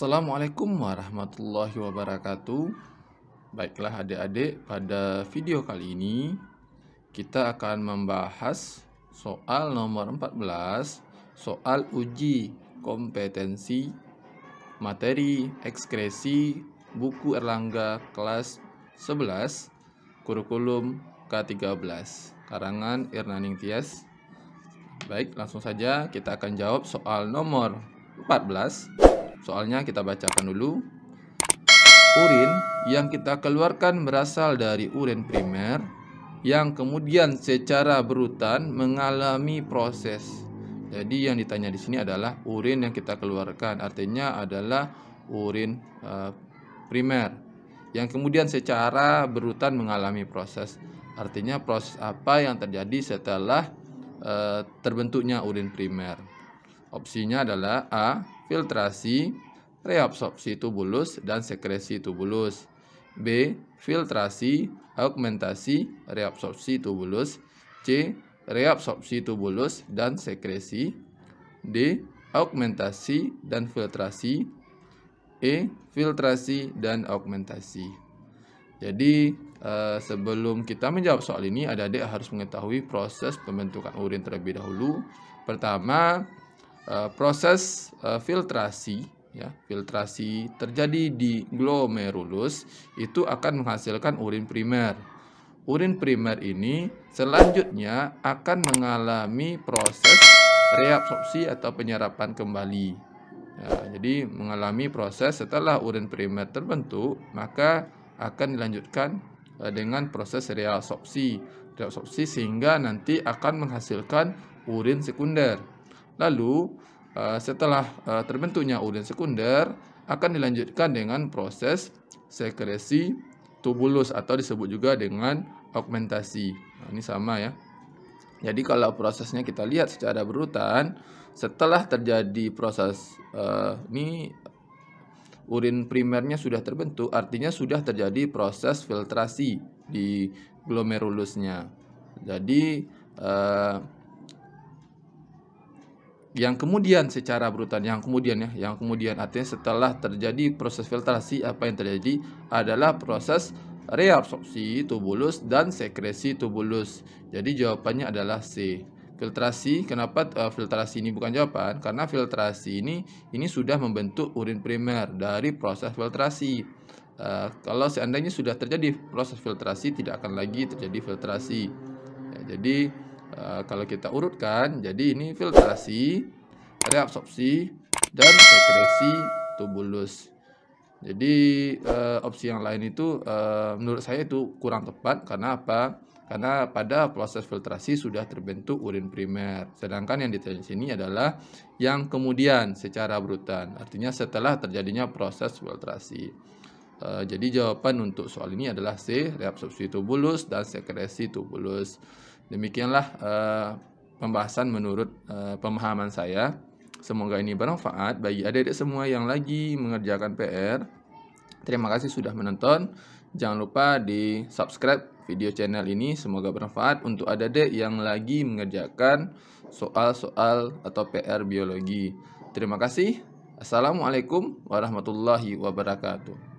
Assalamualaikum warahmatullahi wabarakatuh Baiklah adik-adik, pada video kali ini Kita akan membahas soal nomor 14 Soal uji kompetensi materi ekskresi buku Erlangga kelas 11 Kurikulum K13 Karangan Irnaning Tias Baik, langsung saja kita akan jawab soal nomor 14 Soalnya kita bacakan dulu. Urin yang kita keluarkan berasal dari urin primer yang kemudian secara berutan mengalami proses. Jadi yang ditanya di sini adalah urin yang kita keluarkan, artinya adalah urin uh, primer yang kemudian secara berutan mengalami proses. Artinya proses apa yang terjadi setelah uh, terbentuknya urin primer? Opsinya adalah A filtrasi reabsorpsi tubulus dan sekresi tubulus. B. Filtrasi augmentasi reabsorpsi tubulus. C. Reabsorpsi tubulus dan sekresi. D. Augmentasi dan filtrasi. E. Filtrasi dan augmentasi. Jadi eh, sebelum kita menjawab soal ini, adik-adik harus mengetahui proses pembentukan urin terlebih dahulu. Pertama, Eh, proses eh, filtrasi ya filtrasi terjadi di glomerulus itu akan menghasilkan urin primer urin primer ini selanjutnya akan mengalami proses reabsorpsi atau penyerapan kembali ya, jadi mengalami proses setelah urin primer terbentuk maka akan dilanjutkan eh, dengan proses reabsorpsi reabsorpsi sehingga nanti akan menghasilkan urin sekunder Lalu eh, setelah eh, terbentuknya urin sekunder akan dilanjutkan dengan proses sekresi tubulus atau disebut juga dengan augmentasi. Nah, ini sama ya. Jadi kalau prosesnya kita lihat secara berurutan, setelah terjadi proses uh, ini urin primernya sudah terbentuk, artinya sudah terjadi proses filtrasi di glomerulusnya. Jadi uh, yang kemudian secara berurutan yang kemudian ya yang kemudian artinya setelah terjadi proses filtrasi apa yang terjadi adalah proses reabsorpsi tubulus dan sekresi tubulus jadi jawabannya adalah C filtrasi kenapa uh, filtrasi ini bukan jawaban karena filtrasi ini ini sudah membentuk urin primer dari proses filtrasi uh, kalau seandainya sudah terjadi proses filtrasi tidak akan lagi terjadi filtrasi ya, jadi Eh, kalau kita urutkan jadi ini filtrasi reabsorpsi, dan sekresi tubulus jadi uh, opsi yang lain itu uh, menurut saya itu kurang tepat karena apa karena pada proses filtrasi sudah terbentuk urin primer. Sedangkan yang detail di sini adalah yang kemudian secara brutan, artinya setelah terjadinya proses filtrasi. Uh, jadi jawaban untuk soal ini adalah C, reabsorpsi tubulus dan sekresi tubulus. Demikianlah uh, pembahasan menurut uh, pemahaman saya. Semoga ini bermanfaat bagi adik-adik semua yang lagi mengerjakan PR. Terima kasih sudah menonton. Jangan lupa di subscribe video channel ini. Semoga bermanfaat untuk adik-adik yang lagi mengerjakan soal-soal atau PR biologi. Terima kasih. Assalamualaikum warahmatullahi wabarakatuh.